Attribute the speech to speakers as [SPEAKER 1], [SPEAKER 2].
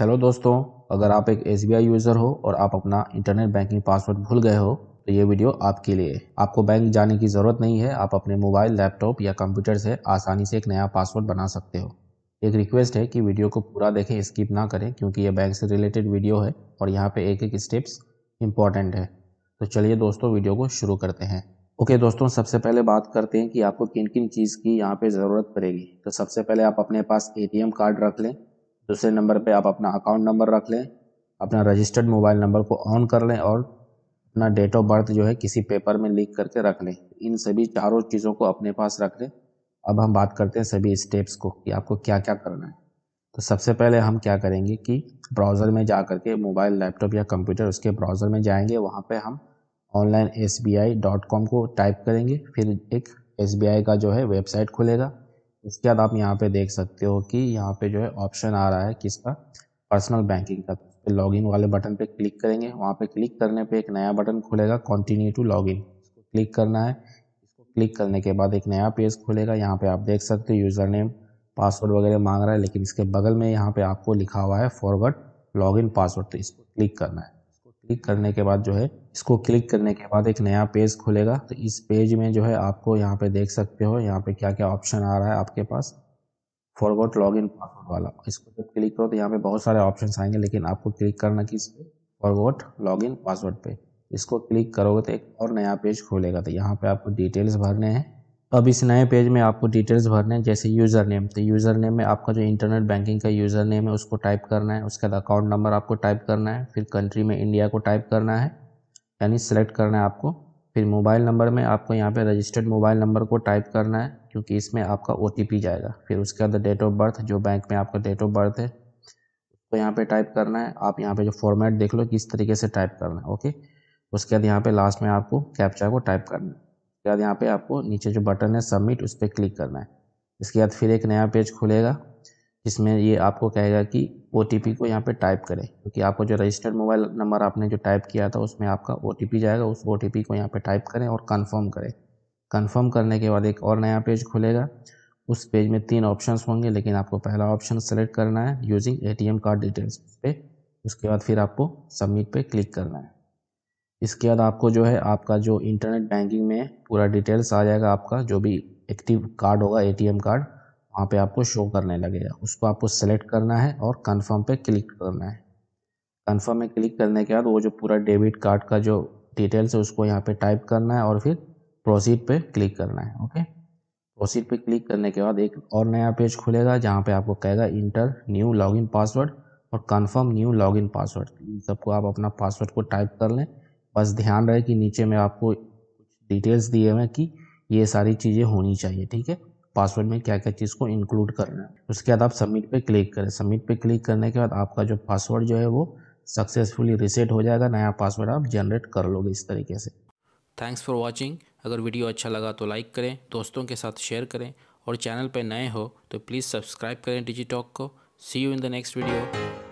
[SPEAKER 1] hello दोस्तों अगर आप एक एस यूज़र हो और आप अपना इंटरनेट बैंकिंग पासवर्ड भूल गए हो तो ये वीडियो आपके लिए आपको बैंक जाने की ज़रूरत नहीं है आप अपने मोबाइल लैपटॉप या कंप्यूटर से आसानी से एक नया पासवर्ड बना सकते हो एक रिक्वेस्ट है कि वीडियो को पूरा देखें स्किप ना करें क्योंकि ये बैंक से रिलेटेड वीडियो है और यहाँ पर एक एक स्टेप्स इम्पॉर्टेंट है तो चलिए दोस्तों वीडियो को शुरू करते हैं ओके okay, दोस्तों सबसे पहले बात करते हैं कि आपको किन किन चीज़ की यहाँ पे ज़रूरत पड़ेगी तो सबसे पहले आप अपने पास एटीएम कार्ड रख लें दूसरे नंबर पे आप अपना अकाउंट नंबर रख लें अपना रजिस्टर्ड मोबाइल नंबर को ऑन कर लें और अपना डेट ऑफ बर्थ जो है किसी पेपर में लिख करके रख लें इन सभी चारों चीज़ों को अपने पास रख लें अब हम बात करते हैं सभी स्टेप्स को कि आपको क्या क्या करना है तो सबसे पहले हम क्या करेंगे कि ब्राउज़र में जा करके मोबाइल लैपटॉप या कंप्यूटर उसके ब्राउज़र में जाएंगे वहाँ पे हम ऑनलाइन एस को टाइप करेंगे फिर एक एस का जो है वेबसाइट खुलेगा इसके बाद आप यहाँ पे देख सकते हो कि यहाँ पे जो है ऑप्शन आ रहा है किसका पर्सनल बैंकिंग का तो लॉगिन वाले बटन पे क्लिक करेंगे वहाँ पे क्लिक करने पे एक नया बटन खुलेगा कंटिन्यू टू लॉगिन इसको क्लिक करना है इसको क्लिक करने के बाद एक नया पेज खुलेगा यहाँ पे आप देख सकते हो यूज़र नेम पासवर्ड वगैरह मांग रहा है लेकिन इसके बगल में यहाँ पे आपको लिखा हुआ है फॉरवर्ड लॉगिन पासवर्ड तो इसको क्लिक करना है क्लिक करने के बाद जो है इसको क्लिक करने के बाद एक नया पेज खुलेगा तो इस पेज में जो है आपको यहाँ पे देख सकते हो यहाँ पे क्या क्या ऑप्शन आ रहा है आपके पास फॉरवर्ड लॉग इन पासवर्ड वाला इसको जब क्लिक करो तो यहाँ पे बहुत सारे ऑप्शन आएंगे लेकिन आपको क्लिक करना किस पे फॉरवर्ड लॉग इन पासवर्ड पे इसको क्लिक करोगे तो एक और नया पेज खोलेगा तो यहाँ पे आपको डिटेल्स भरने हैं अब इस नए पेज में आपको डिटेल्स भरने हैं जैसे यूज़र नेम तो यूज़र नेम में आपका जो इंटरनेट बैंकिंग का यूज़र नेम है उसको टाइप करना है उसके बाद अकाउंट नंबर आपको टाइप करना है फिर कंट्री में इंडिया को टाइप करना है यानी सेलेक्ट करना है आपको फिर मोबाइल नंबर में आपको यहाँ पे रजिस्टर्ड मोबाइल नंबर को टाइप करना है क्योंकि इसमें आपका ओ जाएगा फिर उसके बाद डेट ऑफ बर्थ जो बैंक में आपका डेट ऑफ बर्थ है उसको तो यहाँ पर टाइप करना है आप यहाँ पर जो फॉर्मेट देख लो किस तरीके से टाइप करना है ओके उसके बाद यहाँ पर लास्ट में आपको कैप्चा को टाइप करना है बाद यहाँ पे आपको नीचे जो बटन है सबमिट उस पर क्लिक करना है इसके बाद फिर एक नया पेज खुलेगा जिसमें ये आपको कहेगा कि ओ को यहाँ पे टाइप करें क्योंकि आपको जो रजिस्टर्ड मोबाइल नंबर आपने जो टाइप किया था उसमें आपका ओ जाएगा उस ओ को यहाँ पे टाइप करें और कन्फर्म करें कन्फर्म करने के बाद एक और नया पेज खुलेगा उस पेज में तीन ऑप्शंस होंगे लेकिन आपको पहला ऑप्शन सेलेक्ट करना है यूजिंग ए कार्ड डिटेल्स पे उसके बाद फिर आपको सबमिट पे क्लिक करना है इसके बाद आपको जो है आपका जो इंटरनेट बैंकिंग में पूरा डिटेल्स आ जाएगा आपका जो भी एक्टिव कार्ड होगा एटीएम कार्ड वहाँ पे आपको शो करने लगेगा उसको आपको सेलेक्ट करना है और कन्फर्म पे क्लिक करना है कन्फर्म में क्लिक करने के बाद वो जो पूरा डेबिट कार्ड का जो डिटेल्स है उसको यहाँ पे टाइप करना है और फिर प्रोसीड पे क्लिक करना है ओके प्रोसीड पे क्लिक करने के बाद एक और नया पेज खुलेगा जहाँ पे आपको कहेगा इंटर न्यू लॉगिन पासवर्ड और कन्फर्म न्यू लॉगिन पासवर्ड सबको आप अपना पासवर्ड को टाइप कर लें बस ध्यान रहे कि नीचे में आपको डिटेल्स दिए हुए हैं कि ये सारी चीज़ें होनी चाहिए ठीक है पासवर्ड में क्या क्या चीज़ को इंक्लूड करना है उसके बाद आप सबमिट पे क्लिक करें सबमिट पे क्लिक करने के बाद आपका जो पासवर्ड जो है वो सक्सेसफुली रिसेट हो जाएगा नया पासवर्ड आप जनरेट कर लोगे इस तरीके से थैंक्स फॉर वॉचिंग अगर वीडियो अच्छा लगा तो लाइक करें दोस्तों के साथ शेयर करें और चैनल पर नए हो तो प्लीज़ सब्सक्राइब करें डिजीटॉक को see you in the next video